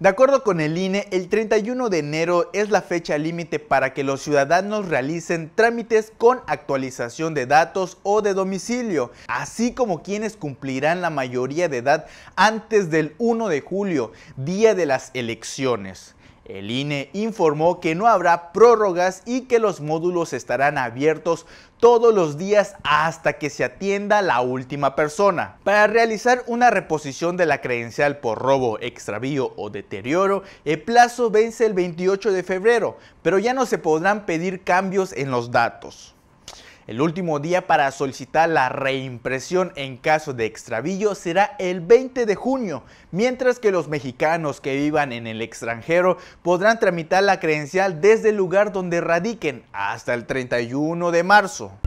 De acuerdo con el INE, el 31 de enero es la fecha límite para que los ciudadanos realicen trámites con actualización de datos o de domicilio, así como quienes cumplirán la mayoría de edad antes del 1 de julio, día de las elecciones. El INE informó que no habrá prórrogas y que los módulos estarán abiertos todos los días hasta que se atienda la última persona. Para realizar una reposición de la credencial por robo, extravío o deterioro, el plazo vence el 28 de febrero, pero ya no se podrán pedir cambios en los datos. El último día para solicitar la reimpresión en caso de extravío será el 20 de junio, mientras que los mexicanos que vivan en el extranjero podrán tramitar la credencial desde el lugar donde radiquen hasta el 31 de marzo.